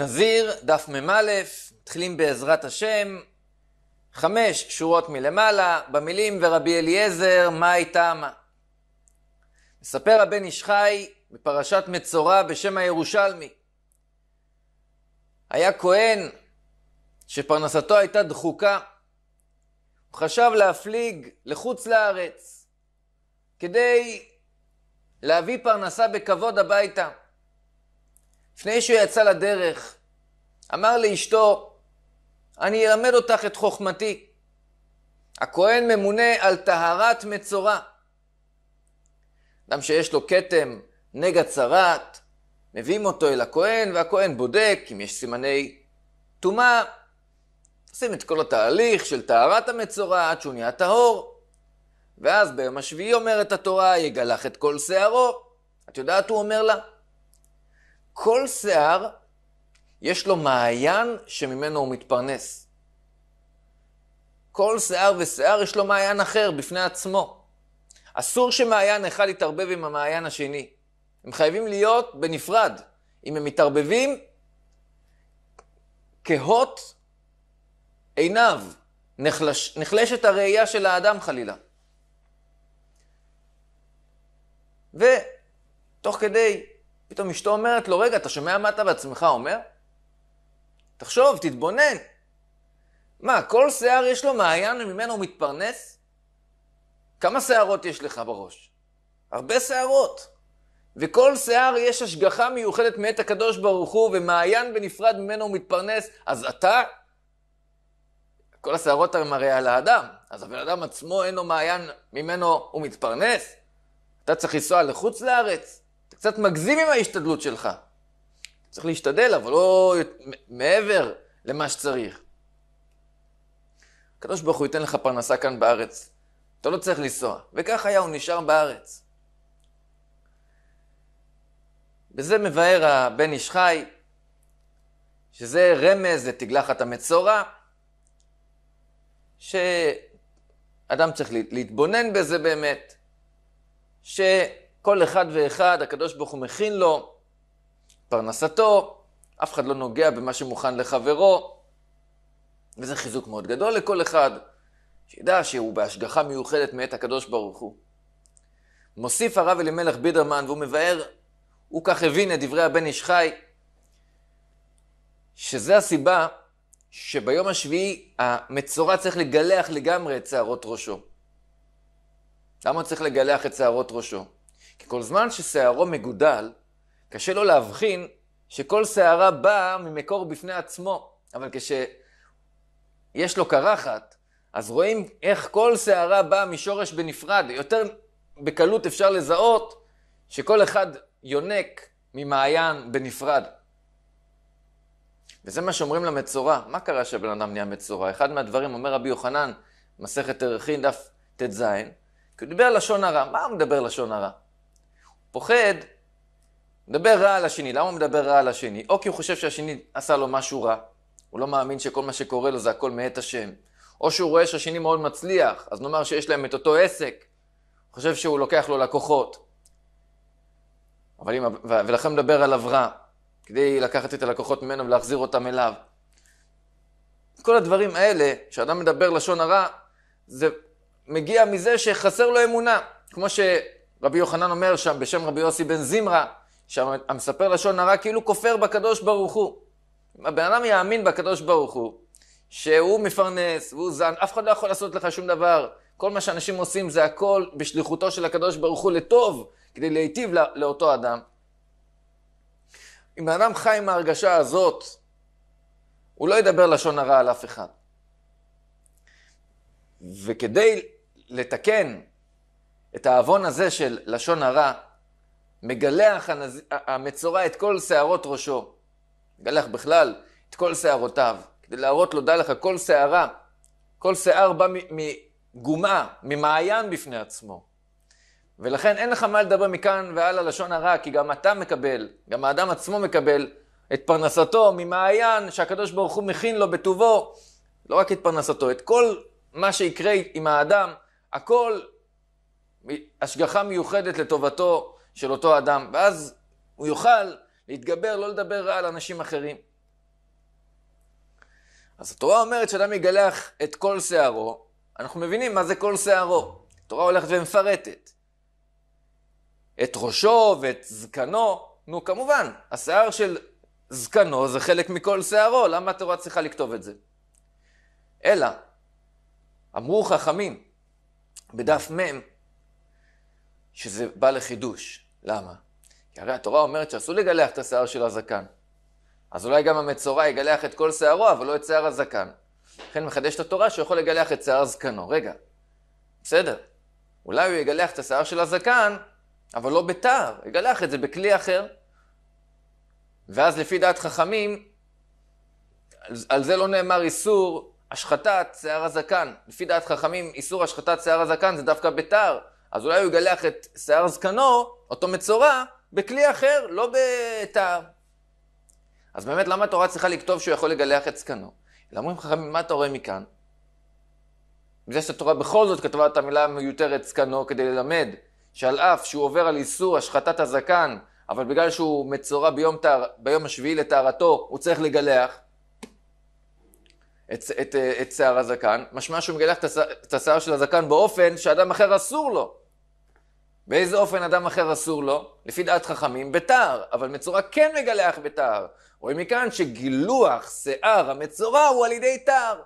נזיר, דף מ"א, מתחילים בעזרת השם, חמש שורות מלמעלה, במילים ורבי אליעזר, מה הייתה מה? מספר הבן איש חי בפרשת מצורע בשם הירושלמי. היה כהן שפרנסתו הייתה דחוקה. הוא חשב להפליג לחוץ לארץ כדי להביא פרנסה בכבוד הביתה. לפני שהוא יצא לדרך, אמר לאשתו, אני אלמד אותך את חוכמתי. הכהן ממונה על טהרת מצורע. אדם שיש לו כתם, נגע צרת, מביאים אותו אל הכהן, והכהן בודק אם יש סימני טומאה. עושים את כל התהליך של טהרת המצורע עד שהוא נהיה טהור. ואז ביום השביעי אומרת התורה, יגלח את כל שערו. את יודעת, הוא אומר לה, כל שיער יש לו מעיין שממנו הוא מתפרנס. כל שיער ושיער יש לו מעיין אחר בפני עצמו. אסור שמעיין אחד יתערבב עם המעיין השני. הם חייבים להיות בנפרד. אם הם מתערבבים, כהות עיניו, נחלש, נחלשת הראייה של האדם חלילה. ותוך כדי פתאום אשתו אומרת לו, רגע, אתה שומע מה אתה בעצמך אומר? תחשוב, תתבונן. מה, כל שיער יש לו מעיין וממנו הוא מתפרנס? כמה שיערות יש לך בראש? הרבה שיערות. וכל שיער יש השגחה מיוחדת מאת הקדוש ברוך הוא, ומעיין בנפרד ממנו הוא מתפרנס, אז אתה? כל השיערות הן הרי על האדם, אז הבן אדם עצמו אין לו מעיין ממנו הוא מתפרנס? אתה צריך לנסוע לחוץ לארץ? קצת מגזים עם ההשתדלות שלך. צריך להשתדל, אבל לא מעבר למה שצריך. הקדוש ברוך הוא ייתן לך פרנסה כאן בארץ. אתה לא צריך לנסוע. וכך היה, הוא נשאר בארץ. בזה מבאר הבן איש חי, שזה רמז לתגלחת המצורע, שאדם צריך להתבונן בזה באמת, ש... כל אחד ואחד, הקדוש ברוך הוא מכין לו פרנסתו, אף אחד לא נוגע במה שמוכן לחברו, וזה חיזוק מאוד גדול לכל אחד, שידע שהוא בהשגחה מיוחדת מאת הקדוש ברוך הוא. מוסיף הרב אלימלך בידרמן, והוא מבאר, הוא כך הבין את דברי הבן איש חי, שזה הסיבה שביום השביעי המצורע צריך לגלח לגמרי את שערות ראשו. למה הוא צריך לגלח את שערות ראשו? כי כל זמן ששערו מגודל, קשה לו להבחין שכל שערה באה ממקור בפני עצמו, אבל כשיש לו קרחת, אז רואים איך כל שערה באה משורש בנפרד. יותר בקלות אפשר לזהות שכל אחד יונק ממעיין בנפרד. וזה מה שאומרים למצורע. מה קרה שהבן אדם נהיה מצורע? אחד מהדברים, אומר רבי יוחנן, מסכת ערכין דף ט"ז, כי הוא דיבר לשון הרע. מה הוא מדבר לשון הרע? פוחד מדבר רע על השני. למה הוא מדבר רע על השני? או כי הוא חושב שהשני עשה לו משהו רע. הוא לא מאמין שכל מה שקורה לו זה הכל מאת השם. או שהוא רואה שהשני מאוד מצליח, אז נאמר שיש להם את אותו עסק. הוא חושב שהוא לוקח לו לקוחות. אבל אם, ולכן מדבר עליו רע, כדי לקחת את הלקוחות ממנו ולהחזיר אותם אליו. כל הדברים האלה, כשאדם מדבר לשון הרע, זה מגיע מזה שחסר לו אמונה. כמו ש... רבי יוחנן אומר שם בשם רבי יוסי בן זמרה, שהמספר לשון הרע כאילו כופר בקדוש ברוך הוא. הבן אדם יאמין בקדוש ברוך הוא, שהוא מפרנס, הוא זן, אף אחד לא יכול לעשות לך שום דבר. כל מה שאנשים עושים זה הכל בשליחותו של הקדוש ברוך הוא לטוב, כדי להיטיב לא, לאותו אדם. אם האדם חי עם ההרגשה הזאת, הוא לא ידבר לשון הרע על אף אחד. וכדי לתקן את העוון הזה של לשון הרע, מגלח הנז... המצורע את כל שערות ראשו, מגלח בכלל את כל שערותיו, כדי להראות לו, דע לך, כל שערה, כל שיער בא מגומה, ממעיין בפני עצמו. ולכן אין לך מה לדבר מכאן והלאה לשון הרע, כי גם אתה מקבל, גם האדם עצמו מקבל את פרנסתו ממעיין שהקדוש ברוך הוא מכין לו בטובו, לא רק את פרנסתו, את כל מה שיקרה עם האדם, הכל השגחה מיוחדת לטובתו של אותו אדם, ואז הוא יוכל להתגבר, לא לדבר רע על אנשים אחרים. אז התורה אומרת שאדם יגלח את כל שערו, אנחנו מבינים מה זה כל שערו. התורה הולכת ומפרטת. את ראשו ואת זקנו, נו כמובן, השיער של זקנו זה חלק מכל שערו, למה התורה צריכה לכתוב את זה? אלא, אמרו חכמים בדף מ' שזה בא לחידוש. למה? כי הרי התורה אומרת שאסור לגלח את השיער של הזקן. אז אולי גם המצורע יגלח את כל שערו, אבל לא את שיער הזקן. לכן מחדש את התורה שהוא יכול לגלח את שיער זקנו. רגע, בסדר. אולי הוא יגלח את השיער של הזקן, אבל לא בתער, יגלח את זה בכלי אחר. ואז לפי דעת חכמים, על זה לא נאמר איסור השחתת שיער הזקן. לפי דעת חכמים, איסור השחתת שיער הזקן זה דווקא בתער, אז אולי הוא יגלח את שיער זקנו, אותו מצורע, בכלי אחר, לא בתער. אז באמת, למה התורה צריכה לכתוב שהוא יכול לגלח את זקנו? אלא אומרים חכמים, מה אתה רואה מכאן? מזה שהתורה בכל זאת כתבה את המילה המיותרת זקנו כדי ללמד שעל אף שהוא עובר על איסור השחטת הזקן, אבל בגלל שהוא מצורע ביום, תאר, ביום השביעי לטהרתו, הוא צריך לגלח את, את, את שיער הזקן, משמע שהוא מגלח את השיער של הזקן באופן שאדם אחר אסור לו. באיזה אופן אדם אחר אסור לו? לפי דעת חכמים, בתער, אבל מצורע כן מגלח בתער. רואים מכאן שגילוח שיער המצורע הוא על ידי תער.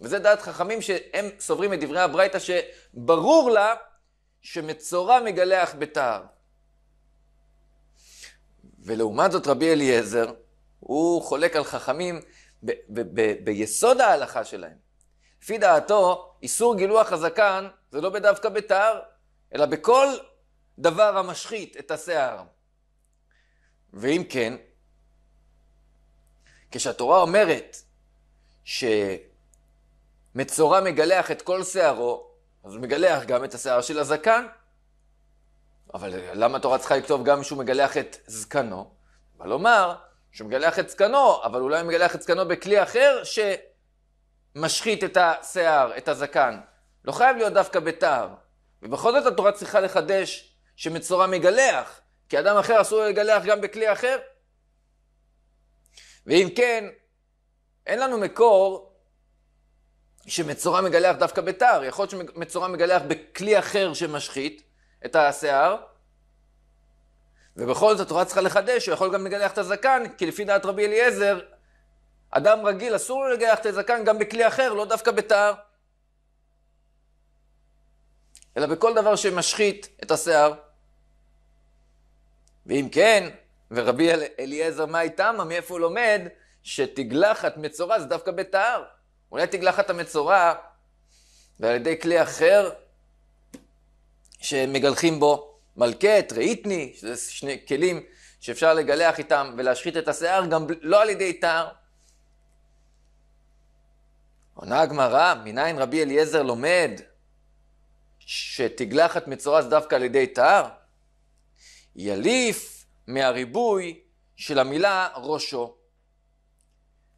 וזה דעת חכמים שהם סוברים את דברי הברייתא שברור לה שמצורע מגלח בתער. ולעומת זאת רבי אליעזר, הוא חולק על חכמים ב- ב- ב- ביסוד ההלכה שלהם. לפי דעתו, איסור גילוח הזקן זה לא בדווקא בתער, אלא בכל דבר המשחית את השיער. ואם כן, כשהתורה אומרת שמצורע מגלח את כל שערו, אז הוא מגלח גם את השיער של הזקן. אבל למה התורה צריכה לכתוב גם שהוא מגלח את זקנו? אבל לומר שהוא מגלח את זקנו, אבל אולי הוא מגלח את זקנו בכלי אחר שמשחית את השיער, את הזקן. לא חייב להיות דווקא בתער. ובכל זאת התורה צריכה לחדש שמצורע מגלח, כי אדם אחר אסור לגלח גם בכלי אחר. ואם כן, אין לנו מקור שמצורע מגלח דווקא בתער. יכול להיות שמצורע מגלח בכלי אחר שמשחית את השיער, ובכל זאת התורה צריכה לחדש, הוא יכול גם לגלח את הזקן, כי לפי דעת רבי אליעזר, אדם רגיל אסור לו לגלח את הזקן גם בכלי אחר, לא דווקא בתער. אלא בכל דבר שמשחית את השיער. ואם כן, ורבי אל... אליעזר מאי תמה, מאיפה הוא לומד שתגלחת מצורע זה דווקא בטהר? אולי תגלחת המצורע ועל ידי כלי אחר שמגלחים בו מלכת, ראיתני, שזה שני כלים שאפשר לגלח איתם ולהשחית את השיער, גם ב... לא על ידי טהר. עונה הגמרא, מניין רבי אליעזר לומד שתגלחת מצורס דווקא על ידי טהר? יליף מהריבוי של המילה ראשו.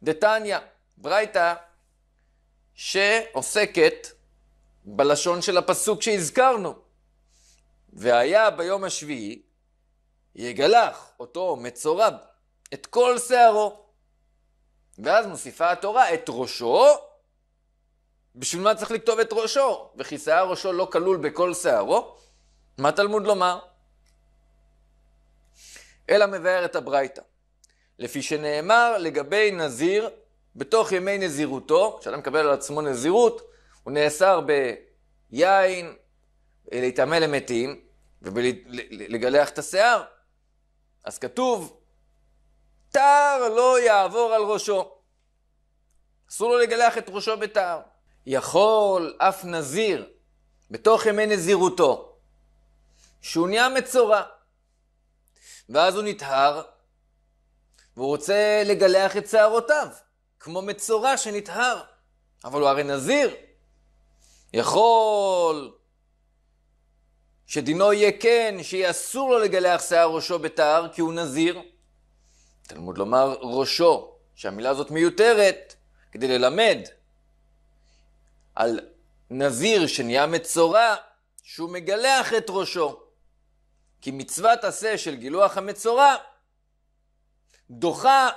דתניא, ברייתא שעוסקת בלשון של הפסוק שהזכרנו. והיה ביום השביעי יגלח אותו מצורב את כל שערו. ואז מוסיפה התורה את ראשו בשביל מה צריך לכתוב את ראשו? וכי שיער ראשו לא כלול בכל שיערו? מה תלמוד לומר? אלא מבאר את הברייתא. לפי שנאמר לגבי נזיר, בתוך ימי נזירותו, כשאדם מקבל על עצמו נזירות, הוא נאסר ביין, להיטמא למתים, ולגלח את השיער. אז כתוב, תער לא יעבור על ראשו. אסור לו לגלח את ראשו בתער. יכול אף נזיר, בתוך ימי נזירותו, שהוא נהיה מצורע. ואז הוא נטהר, והוא רוצה לגלח את שערותיו, כמו מצורע שנטהר. אבל הוא הרי נזיר. יכול שדינו יהיה כן, שיהיה אסור לו לגלח שיער ראשו בתער כי הוא נזיר. תלמוד לומר ראשו, שהמילה הזאת מיותרת, כדי ללמד על נזיר שנהיה מצורע, שהוא מגלח את ראשו. כי מצוות עשה של גילוח המצורע דוחה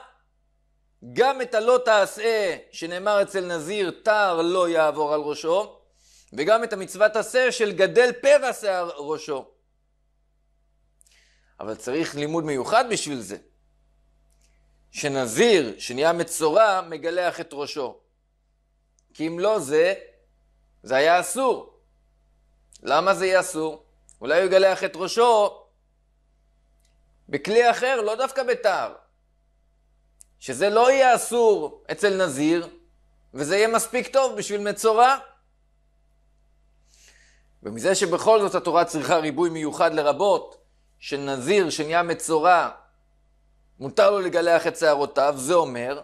גם את הלא תעשה שנאמר אצל נזיר תער לא יעבור על ראשו וגם את המצוות עשה של גדל פרע שיער ראשו. אבל צריך לימוד מיוחד בשביל זה. שנזיר שנהיה מצורע מגלח את ראשו. כי אם לא זה, זה היה אסור. למה זה יהיה אסור? אולי הוא יגלח את ראשו בכלי אחר, לא דווקא בתער. שזה לא יהיה אסור אצל נזיר, וזה יהיה מספיק טוב בשביל מצורע. ומזה שבכל זאת התורה צריכה ריבוי מיוחד לרבות, של נזיר שנהיה מצורע, מותר לו לגלח את שערותיו, זה אומר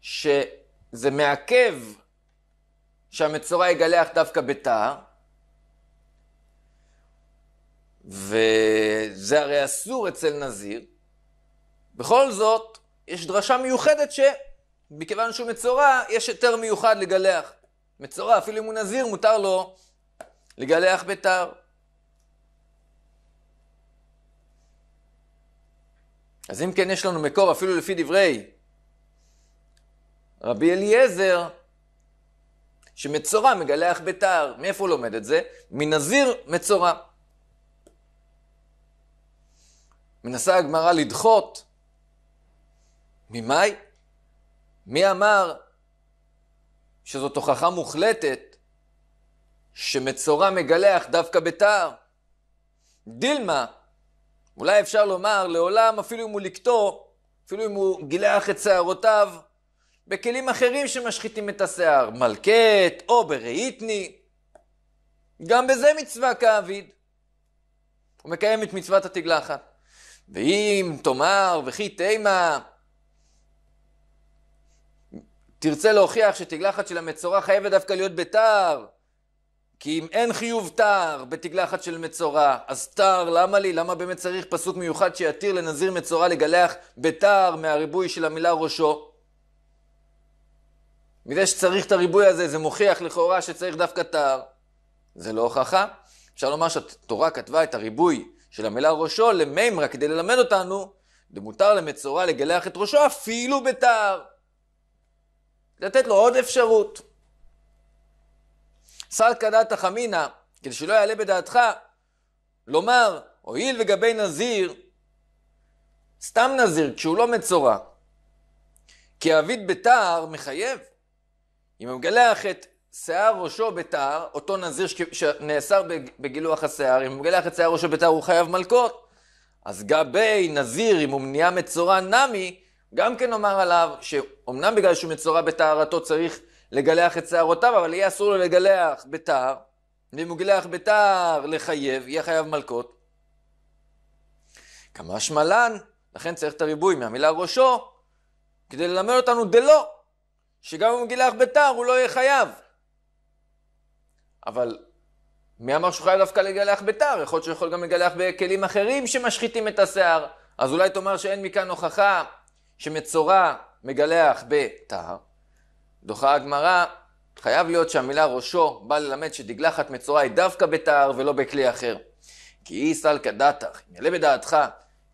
שזה מעכב שהמצורע יגלח דווקא בטהר, וזה הרי אסור אצל נזיר. בכל זאת, יש דרשה מיוחדת שמכיוון שהוא מצורע, יש היתר מיוחד לגלח. מצורע, אפילו אם הוא נזיר, מותר לו לגלח בטהר. אז אם כן יש לנו מקור, אפילו לפי דברי רבי אליעזר, שמצורע מגלח בתער. מאיפה הוא לומד את זה? מנזיר מצורע. מנסה הגמרא לדחות. ממאי? מי אמר שזאת הוכחה מוחלטת שמצורע מגלח דווקא בתער? דילמה, אולי אפשר לומר, לעולם אפילו אם הוא לקטור, אפילו אם הוא גילח את שערותיו, בכלים אחרים שמשחיתים את השיער, מלקט או ברהיטני. גם בזה מצווה כאביד. הוא מקיים את מצוות התגלחת. ואם תאמר וכי תימה, תרצה להוכיח שתגלחת של המצורע חייבת דווקא להיות בתער. כי אם אין חיוב תער בתגלחת של מצורע, אז תער למה לי? למה באמת צריך פסוק מיוחד שיתיר לנזיר מצורע לגלח בתער מהריבוי של המילה ראשו? מזה שצריך את הריבוי הזה, זה מוכיח לכאורה שצריך דווקא טהר. זה לא הוכחה. אפשר לומר שהתורה כתבה את הריבוי של המילה ראשו למימרא כדי ללמד אותנו, דמותר למצורע לגלח את ראשו אפילו בטהר. לתת לו עוד אפשרות. סלקא דתא חמינא, כדי שלא יעלה בדעתך, לומר, הואיל וגבי נזיר, סתם נזיר, כשהוא לא מצורע, כי אביד בתער מחייב. אם הוא מגלח את שיער ראשו בתער, אותו נזיר שנאסר בגילוח השיער, אם הוא מגלח את שיער ראשו בתער הוא חייב מלקות. אז גבי נזיר, אם הוא נהיה מצורע נמי, גם כן אומר עליו שאומנם בגלל שהוא מצורע בטהרתו צריך לגלח את שערותיו, אבל יהיה אסור לו לגלח בתער, ואם הוא גלח בתער לחייב, יהיה חייב מלקות. כמה שמלן, לכן צריך את הריבוי מהמילה ראשו, כדי ללמד אותנו דלא, שגם אם הוא גילח ביתר הוא לא יהיה חייב. אבל מי אמר שהוא חייב דווקא לגלח ביתר? יכול להיות שהוא יכול גם לגלח בכלים אחרים שמשחיתים את השיער. אז אולי תאמר שאין מכאן הוכחה שמצורע מגלח ביתר. דוחה הגמרא, חייב להיות שהמילה ראשו באה ללמד שדגלחת מצורע היא דווקא ביתר ולא בכלי אחר. כי אי סלקא דתך, אם יעלה בדעתך,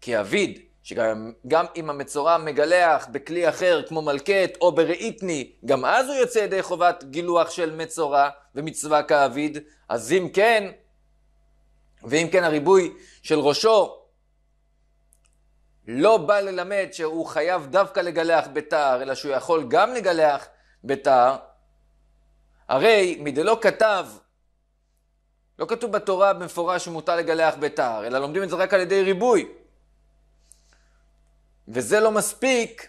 כי אביד שגם אם המצורע מגלח בכלי אחר כמו מלכת או בראיתני, גם אז הוא יוצא ידי חובת גילוח של מצורע ומצווה כאביד, אז אם כן, ואם כן הריבוי של ראשו לא בא ללמד שהוא חייב דווקא לגלח בתער, אלא שהוא יכול גם לגלח בתער, הרי מדלא כתב, לא כתוב בתורה במפורש שמותר לגלח בתער, אלא לומדים את זה רק על ידי ריבוי. וזה לא מספיק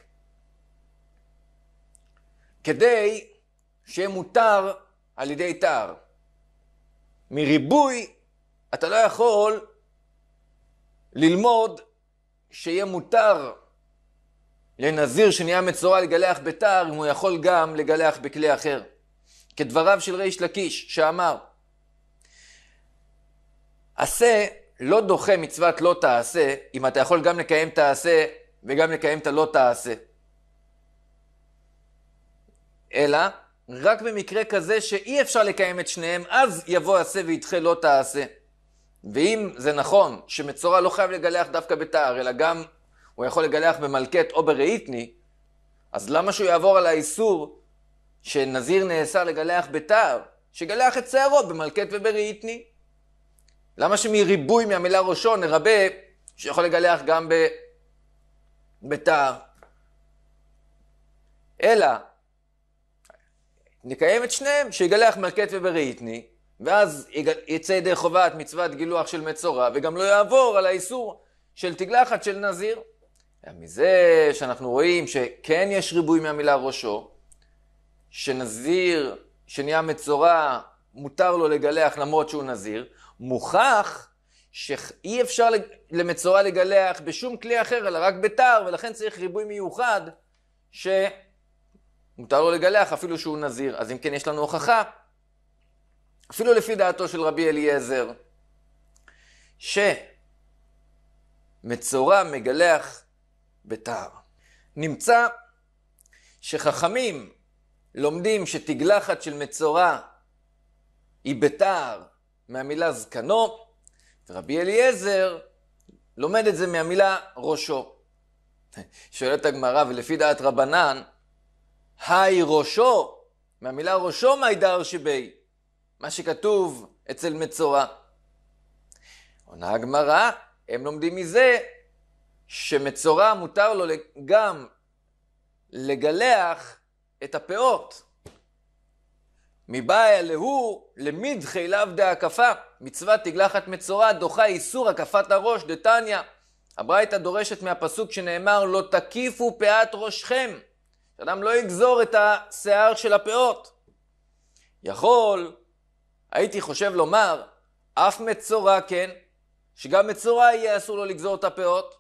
כדי שיהיה מותר על ידי תער. מריבוי אתה לא יכול ללמוד שיהיה מותר לנזיר שנהיה מצורע לגלח בתער, אם הוא יכול גם לגלח בכלי אחר. כדבריו של ריש לקיש, שאמר, עשה לא דוחה מצוות לא תעשה, אם אתה יכול גם לקיים תעשה וגם לקיים את הלא תעשה. אלא, רק במקרה כזה שאי אפשר לקיים את שניהם, אז יבוא עשה וידחה לא תעשה. ואם זה נכון שמצורע לא חייב לגלח דווקא בתער, אלא גם הוא יכול לגלח במלכת או ברהיטני, אז למה שהוא יעבור על האיסור שנזיר נאסר לגלח בתער? שגלח את שערו במלכת ובראיתני? למה שמריבוי מהמילה ראשו נרבה שיכול לגלח גם ב... בית"ר, אלא נקיים את שניהם, שיגלח מרקט וברהיטני, ואז יצא ידי חובת מצוות גילוח של מצורע, וגם לא יעבור על האיסור של תגלחת של נזיר. מזה שאנחנו רואים שכן יש ריבוי מהמילה ראשו, שנזיר שנהיה מצורע, מותר לו לגלח למרות שהוא נזיר, מוכח שאי אפשר למצורע לגלח בשום כלי אחר, אלא רק בתער, ולכן צריך ריבוי מיוחד שמותר לו לגלח אפילו שהוא נזיר. אז אם כן, יש לנו הוכחה, אפילו לפי דעתו של רבי אליעזר, שמצורע מגלח בתער. נמצא שחכמים לומדים שתגלחת של מצורע היא בתער מהמילה זקנו, רבי אליעזר לומד את זה מהמילה ראשו. שואלת הגמרא, ולפי דעת רבנן, היי ראשו, מהמילה ראשו מיידר שבי, מה שכתוב אצל מצורע. עונה הגמרא, הם לומדים מזה שמצורע מותר לו גם לגלח את הפאות. מבעיה להוא למדחי לאו דהקפה, מצוות תגלחת מצורע דוחה איסור הקפת הראש דתניא. הברייתא דורשת מהפסוק שנאמר לא תקיפו פאת ראשכם, שאדם לא יגזור את השיער של הפאות. יכול, הייתי חושב לומר, אף מצורע כן, שגם מצורע יהיה אסור לו לגזור את הפאות.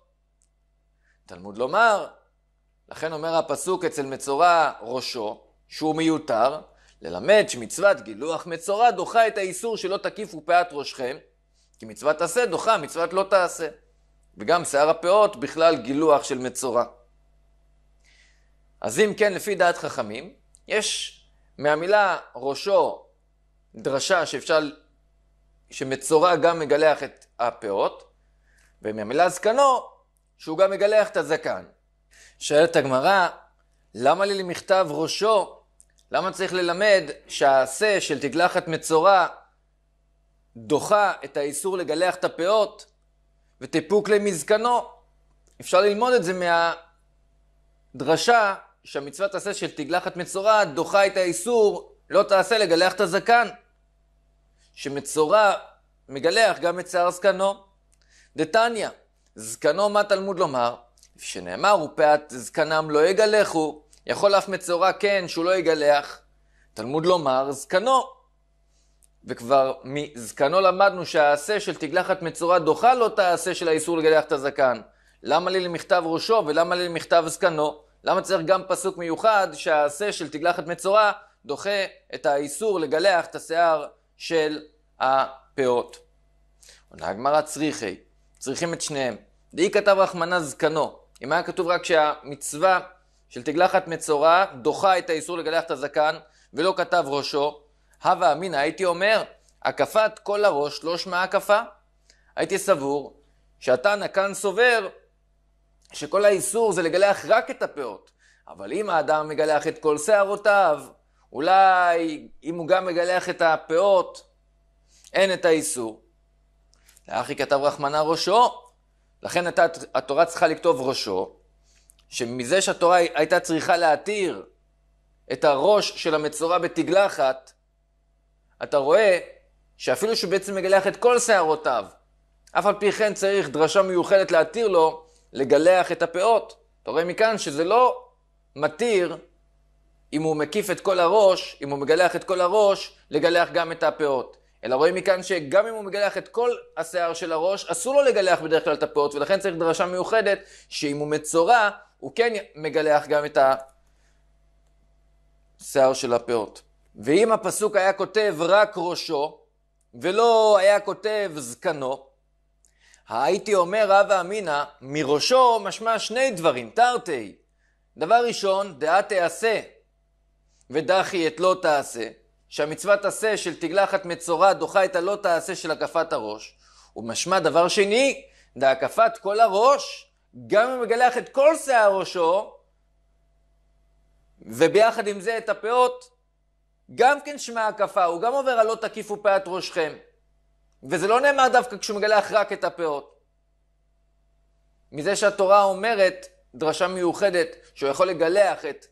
תלמוד לומר, לכן אומר הפסוק אצל מצורע ראשו, שהוא מיותר, ללמד שמצוות גילוח מצורע דוחה את האיסור שלא תקיפו פאת ראשכם, כי מצוות עשה דוחה מצוות לא תעשה. וגם שיער הפאות בכלל גילוח של מצורע. אז אם כן, לפי דעת חכמים, יש מהמילה ראשו דרשה שאפשר, שמצורע גם מגלח את הפאות, ומהמילה זקנו, שהוא גם מגלח את הזקן. שואלת הגמרא, למה לי למכתב ראשו למה צריך ללמד שהעשה של תגלחת מצורע דוחה את האיסור לגלח את הפאות וטיפוק למזקנו? אפשר ללמוד את זה מהדרשה שהמצוות עשה של תגלחת מצורע דוחה את האיסור לא תעשה לגלח את הזקן. שמצורע מגלח גם את שיער זקנו. דתניא, זקנו מה תלמוד לומר? שנאמר ופאת זקנם לא יגלחו יכול אף מצורע כן, שהוא לא יגלח. תלמוד לומר זקנו. וכבר מזקנו למדנו שהעשה של תגלחת מצורע דוחה לא תעשה של האיסור לגלח את הזקן. למה לי למכתב ראשו ולמה לי למכתב זקנו? למה צריך גם פסוק מיוחד שהעשה של תגלחת מצורע דוחה את האיסור לגלח את השיער של הפאות? עונה הגמרא צריכי, צריכים את שניהם. דאי כתב רחמנה זקנו. אם היה כתוב רק שהמצווה של תגלחת מצורע דוחה את האיסור לגלח את הזקן ולא כתב ראשו, הווה אמינא הייתי אומר, הקפת כל הראש לא שמה הקפה. הייתי סבור שהתנא כאן סובר שכל האיסור זה לגלח רק את הפאות, אבל אם האדם מגלח את כל שערותיו, אולי אם הוא גם מגלח את הפאות, אין את האיסור. לאחי כתב רחמנה ראשו, לכן התורה צריכה לכתוב ראשו, שמזה שהתורה הייתה צריכה להתיר את הראש של המצורע בתגלחת, אתה רואה שאפילו שהוא בעצם מגלח את כל שערותיו, אף על פי כן צריך דרשה מיוחדת להתיר לו לגלח את הפאות. אתה רואה מכאן שזה לא מתיר אם הוא מקיף את כל הראש, אם הוא מגלח את כל הראש, לגלח גם את הפאות. אלא רואים מכאן שגם אם הוא מגלח את כל השיער של הראש, אסור לו לגלח בדרך כלל את הפאות, ולכן צריך דרשה מיוחדת שאם הוא מצורע, הוא כן מגלח גם את השיער של הפאות. ואם הפסוק היה כותב רק ראשו, ולא היה כותב זקנו, הייתי אומר רבא אמינא, מראשו משמע שני דברים, תרתי. דבר ראשון, דעה תעשה, ודחי את לא תעשה, שהמצוות עשה של תגלחת מצורע דוחה את הלא תעשה של הקפת הראש, ומשמע דבר שני, דהקפת כל הראש, גם אם מגלח את כל שיער ראשו, וביחד עם זה את הפאות, גם כן שמע הקפה, הוא גם עובר על לא תקיפו פאת ראשכם. וזה לא נאמר דווקא כשהוא מגלח רק את הפאות. מזה שהתורה אומרת, דרשה מיוחדת, שהוא יכול לגלח את...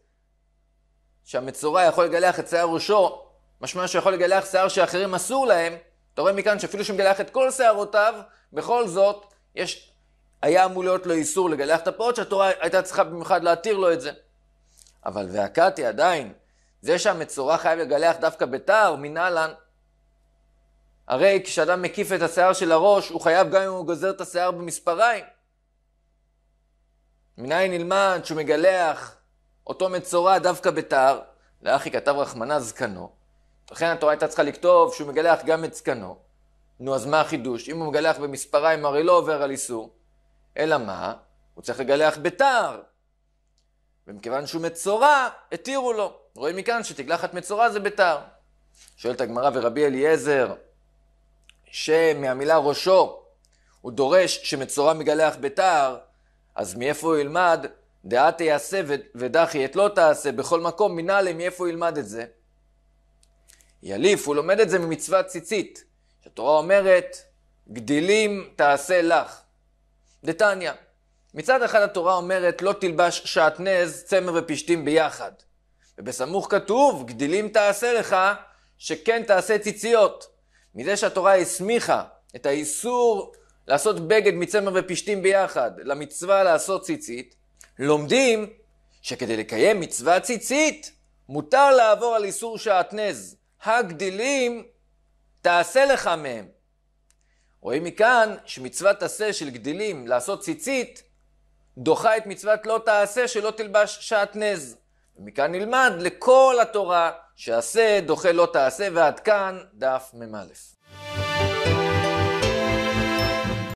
שהמצורע יכול לגלח את שיער ראשו, משמע שיכול לגלח שיער שאחרים אסור להם, אתה רואה מכאן שאפילו שהוא מגלח את כל שיערותיו, בכל זאת, יש היה אמור להיות לו איסור לגלח את הפאות, שהתורה הייתה צריכה במיוחד להתיר לו את זה. אבל והקתי עדיין, זה שהמצורע חייב לגלח דווקא בתער, מנהלן. הרי כשאדם מקיף את השיער של הראש, הוא חייב גם אם הוא גוזר את השיער במספריים. מניין נלמד שהוא מגלח אותו מצורע דווקא בתער, לאחי כתב רחמנה זקנו, לכן התורה הייתה צריכה לכתוב שהוא מגלח גם את זקנו. נו, אז מה החידוש? אם הוא מגלח במספריים, הרי לא עובר על איסור. אלא מה? הוא צריך לגלח ביתר. ומכיוון שהוא מצורע, התירו לו. רואים מכאן שתגלחת מצורע זה ביתר. שואלת הגמרא ורבי אליעזר, שמהמילה ראשו הוא דורש שמצורע מגלח ביתר, אז מאיפה הוא ילמד? דעה תיעשה ודחי את לא תעשה, בכל מקום מנהלי, מאיפה הוא ילמד את זה? יליף, הוא לומד את זה ממצוות ציצית, שהתורה אומרת, גדילים תעשה לך. דתניא. מצד אחד התורה אומרת לא תלבש שעטנז, צמר ופשתים ביחד. ובסמוך כתוב, גדילים תעשה לך, שכן תעשה ציציות. מזה שהתורה הסמיכה את האיסור לעשות בגד מצמר ופשתים ביחד, למצווה לעשות ציצית, לומדים שכדי לקיים מצווה ציצית, מותר לעבור על איסור שעטנז. הגדילים תעשה לך מהם. רואים מכאן שמצוות עשה של גדילים לעשות ציצית דוחה את מצוות לא תעשה שלא תלבש שעטנז. ומכאן נלמד לכל התורה שעשה דוחה לא תעשה ועד כאן דף מ"א.